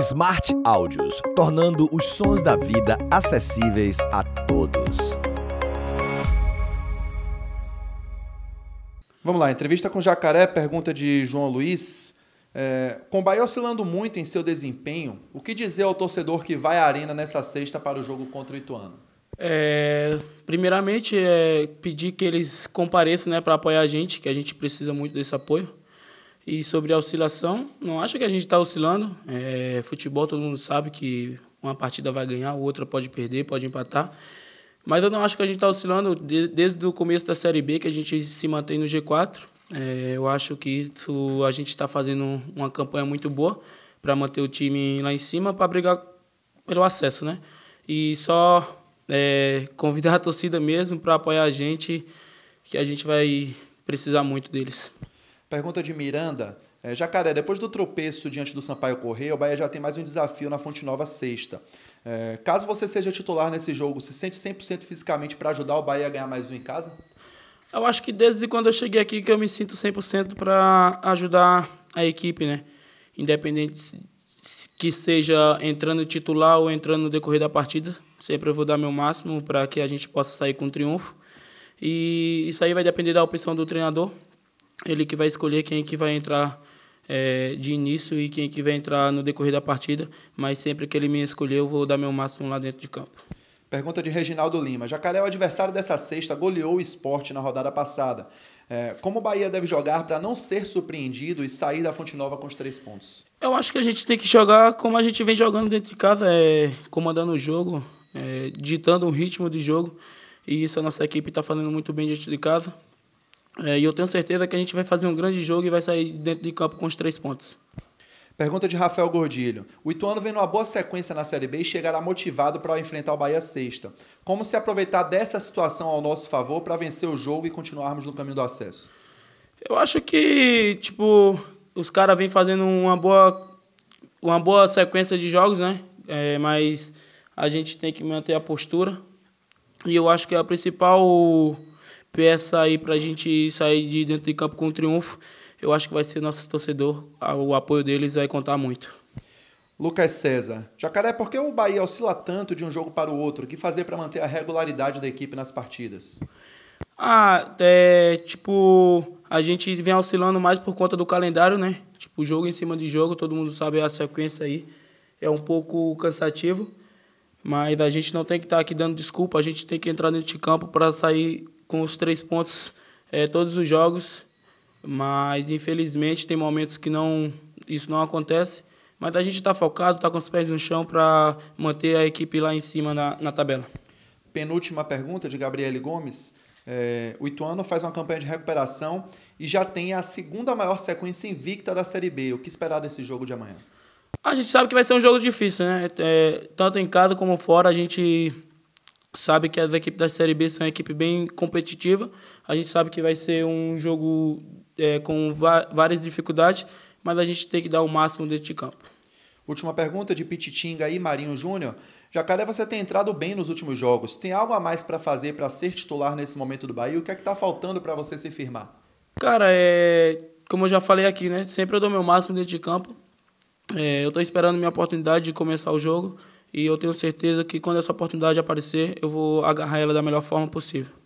Smart Áudios, tornando os sons da vida acessíveis a todos. Vamos lá, entrevista com Jacaré, pergunta de João Luiz. É, com o Bahia oscilando muito em seu desempenho, o que dizer ao torcedor que vai à arena nessa sexta para o jogo contra o Ituano? É, primeiramente, é, pedir que eles compareçam né, para apoiar a gente, que a gente precisa muito desse apoio. E sobre a oscilação, não acho que a gente está oscilando. É, futebol, todo mundo sabe que uma partida vai ganhar, outra pode perder, pode empatar. Mas eu não acho que a gente está oscilando desde o começo da Série B, que a gente se mantém no G4. É, eu acho que isso, a gente está fazendo uma campanha muito boa para manter o time lá em cima, para brigar pelo acesso, né? E só é, convidar a torcida mesmo para apoiar a gente, que a gente vai precisar muito deles. Pergunta de Miranda. É, Jacaré, depois do tropeço diante do Sampaio Correia, o Bahia já tem mais um desafio na Fonte Nova sexta. É, caso você seja titular nesse jogo, se sente 100% fisicamente para ajudar o Bahia a ganhar mais um em casa? Eu acho que desde quando eu cheguei aqui que eu me sinto 100% para ajudar a equipe, né? Independente que seja entrando titular ou entrando no decorrer da partida, sempre eu vou dar meu máximo para que a gente possa sair com triunfo. E isso aí vai depender da opção do treinador ele que vai escolher quem que vai entrar é, de início e quem que vai entrar no decorrer da partida, mas sempre que ele me escolher, eu vou dar meu máximo lá dentro de campo. Pergunta de Reginaldo Lima. Jacaré, é o adversário dessa sexta, goleou o esporte na rodada passada. É, como o Bahia deve jogar para não ser surpreendido e sair da Fonte Nova com os três pontos? Eu acho que a gente tem que jogar como a gente vem jogando dentro de casa, é, comandando o jogo, é, ditando o ritmo de jogo. E isso a nossa equipe está fazendo muito bem dentro de casa. É, e eu tenho certeza que a gente vai fazer um grande jogo e vai sair dentro de campo com os três pontos. Pergunta de Rafael Gordilho. O Ituano vem numa boa sequência na Série B e chegará motivado para enfrentar o Bahia sexta. Como se aproveitar dessa situação ao nosso favor para vencer o jogo e continuarmos no caminho do acesso? Eu acho que, tipo, os caras vêm fazendo uma boa, uma boa sequência de jogos, né? É, mas a gente tem que manter a postura. E eu acho que a principal peça aí para a gente sair de dentro de campo com um triunfo. Eu acho que vai ser nosso torcedor, o apoio deles vai contar muito. Lucas César, Jacaré, por que o Bahia oscila tanto de um jogo para o outro? O que fazer para manter a regularidade da equipe nas partidas? Ah, é, tipo, a gente vem oscilando mais por conta do calendário, né? Tipo, jogo em cima de jogo, todo mundo sabe a sequência aí. É um pouco cansativo, mas a gente não tem que estar tá aqui dando desculpa, a gente tem que entrar nesse campo para sair com os três pontos é, todos os jogos, mas infelizmente tem momentos que não isso não acontece. Mas a gente está focado, está com os pés no chão para manter a equipe lá em cima na, na tabela. Penúltima pergunta de Gabriele Gomes. É, o Ituano faz uma campanha de recuperação e já tem a segunda maior sequência invicta da Série B. O que esperar desse jogo de amanhã? A gente sabe que vai ser um jogo difícil, né? É, tanto em casa como fora, a gente sabe que as equipes da Série B são uma equipe bem competitiva. A gente sabe que vai ser um jogo é, com várias dificuldades, mas a gente tem que dar o máximo dentro de campo. Última pergunta de Pititinga e Marinho Júnior. Jacaré, você tem entrado bem nos últimos jogos. Tem algo a mais para fazer para ser titular nesse momento do Bahia? O que é que está faltando para você se firmar? Cara, é... como eu já falei aqui, né? Sempre eu dou meu máximo dentro de campo. É... Eu estou esperando minha oportunidade de começar o jogo. E eu tenho certeza que quando essa oportunidade aparecer, eu vou agarrar ela da melhor forma possível.